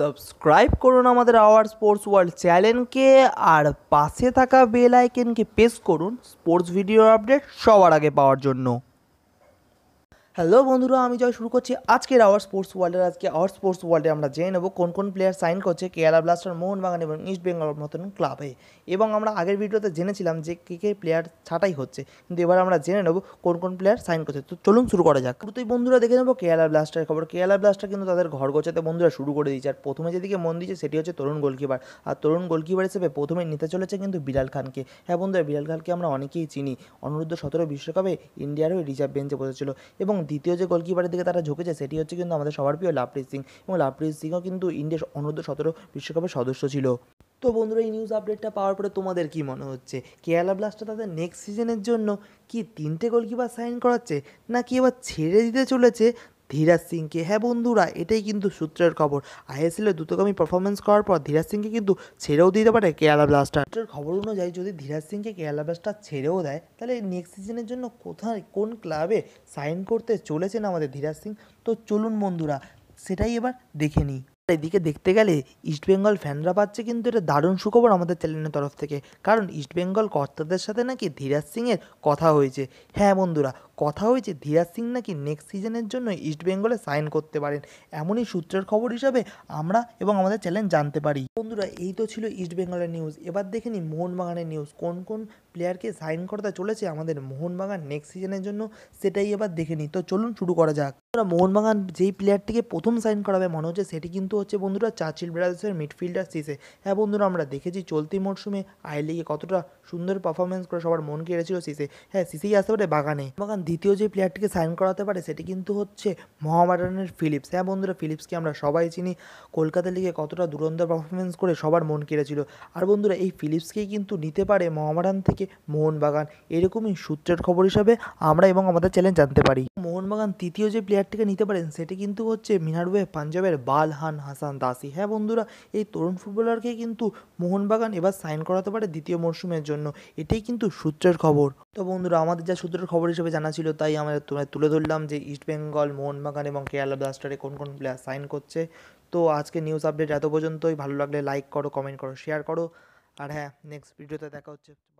subscribe করুন আমাদের hour sports world চ্যানেলকে আর পাশে থাকা বেল আইকনকে প্রেস করুন স্পোর্টস ভিডিও আপডেট সবার আগে পাওয়ার জন্য হ্যালো বন্ধুরা আমি জয় শুরু করছি আজকের আওয়ার স্পোর্টস ওয়ার্ল্ডের আজকে আওয়ার স্পোর্টস ওয়ার্ল্ডে আমরা জেনে নেব কোন কোন প্লেয়ার সাইন করছে কেয়ালা ব্লাস্টার মোহনবাগান এবং ইস্ট বেঙ্গলের মতন ক্লাবে এবং আমরা আগের ভিডিওতে জেনেছিলাম যে কে কে প্লেয়ার ছাটাই হচ্ছে কিন্তু এবার আমরা জেনে নেব কোন কোন প্লেয়ার সাইন করছে তো চলুন শুরু করা যাক তুই বন্ধুরা দেখে নেবো কেয়ালা ব্লাস্টারের খবর কেয়ালা ব্লাস্টার কিন্তু তাদের ঘর গোছাতে বন্ধুরা শুরু করে দিয়েছে আর প্রথমে যেদিকে মন দিয়েছে সেটি হচ্ছে তরুণ গোলকিপার আর তরুণ গোলকিপার হিসেবে প্রথমে নিতে চলেছে কিন্তু বিলাল খানকে হ্যাঁ বন্ধুরা বিলাল খানকে আমরা অনেকেই চিনি অনুরুদ্ধ সতেরো বিশ্বকাপে ইন্ডিয়ারও রিজার্ভ বেঞ্চে বসেছিল এবং দ্বিতীয় যে গোলকিপারের দিকে তারা ঝুঁকেছে সেটি হচ্ছে কিন্তু আমাদের সবার প্রিয় লাভপ্রীত সিং এবং লাভপ্রীত সিংও কিন্তু ইন্ডিয়ার অনুরোধ সতেরো বিশ্বকাপের সদস্য ছিল তো বন্ধুরা এই নিউজ আপডেটটা পাওয়ার পরে তোমাদের কি মনে হচ্ছে কেয়ালা ব্লাস্টার তাদের নেক্সট সিজনের জন্য কি তিনটে গোলকিপার সাইন করাচ্ছে না কি এবার ছেড়ে দিতে চলেছে ধীরাজ সিংকে হ্যাঁ বন্ধুরা এটাই কিন্তু সূত্রের খবর আইএসএলে দ্রুতগামী পারফরমেন্স করার পর ধীরাজ সিংকে কিন্তু ছেড়েও দিতে পারে কেরালা ব্লাস্টার সূত্রের খবর অনুযায়ী যদি ধীরাজ সিংকে কেরালা ব্লাস্টার ছেড়েও দেয় তাহলে নেক্সট সিজনের জন্য কোথায় কোন ক্লাবে সাইন করতে চলেছেন আমাদের ধীরাজ সিং তো চলুন বন্ধুরা সেটাই এবার দেখে নিই এদিকে দেখতে গেলে ইস্টবেঙ্গল ফ্যানরা পাচ্ছে কিন্তু এটা দারুণ সুখবর আমাদের চ্যানেলের তরফ থেকে কারণ ইস্টবেঙ্গল কর্তাদের সাথে নাকি ধীরাজ সিংয়ের কথা হয়েছে হ্যাঁ বন্ধুরা কথা হয়েছে ধীরাজ সিং নাকি নেক্সট সিজনের জন্য ইস্টবেঙ্গলে সাইন করতে পারেন এমনই সূত্রের খবর হিসাবে আমরা এবং আমাদের চ্যানেল জানতে পারি বন্ধুরা এই তো ছিল ইস্টবেঙ্গলের নিউজ এবার দেখে নিই মোহনবাগানের নিউজ কোন কোন প্লেয়ারকে সাইন করতে চলেছে আমাদের মোহনবাগান নেক্সট সিজনের জন্য সেটাই এবার দেখে নিই তো চলুন শুরু করা যাক বন্ধুরা মোহনবাগান যেই প্লেয়ারটিকে প্রথম সাইন করাবে মনে হচ্ছে সেটি কিন্তু হচ্ছে বন্ধুরা চার্চিল ব্রাদার্সের মিডফিল্ডার শীষে হ্যাঁ বন্ধুরা আমরা দেখেছি চলতি মরশুমে আই লিগে e কতটা সুন্দর পারফরমেন্স করে সবার মন কেড়েছিল শীষে হ্যাঁ শীষেই আসতে পারে বাগানে বাগান দ্বিতীয় যে প্লেয়ারটিকে সাইন করাতে পারে সেটি কিন্তু হচ্ছে মহামারানের ফিলিপস হ্যাঁ বন্ধুরা ফিলিপসকে আমরা সবাই চিনি কলকাতা লিগে কতটা দুরন্ত পারফরমেন্স করে সবার মন কেড়েছিল আর বন্ধুরা এই ফিলিপসকেই কিন্তু নিতে পারে মহামারান থেকে মোহনবাগান এরকমই সূত্রের খবর হিসাবে আমরা এবং আমাদের চ্যানেল জানতে পারি মোহনবাগান তৃতীয় যে প্লেয়ারটিকে নিতে পারেন সেটি কিন্তু হচ্ছে মিনারুয়ে পাঞ্জাবের বালহান হাসান দাসি হ্যাঁ বন্ধুরা এই তরুণ ফুটবলারকে কিন্তু মোহনবাগান এবার সাইন করাতে পারে দ্বিতীয় মরশুমের জন্য এটাই কিন্তু সূত্রের খবর তো বন্ধুরা আমাদের যা সূত্রের খবর হিসেবে জানা ছিল তাই আমরা তুলে ধরলাম যে ইস্টবেঙ্গল মোহনবাগান এবং কেরালা ব্লাস্টারে কোন কোন প্লেয়ার সাইন করছে তো আজকে নিউজ আপডেট এত পর্যন্তই ভালো লাগলে লাইক করো কমেন্ট করো শেয়ার করো আর হ্যাঁ নেক্সট ভিডিওতে দেখা হচ্ছে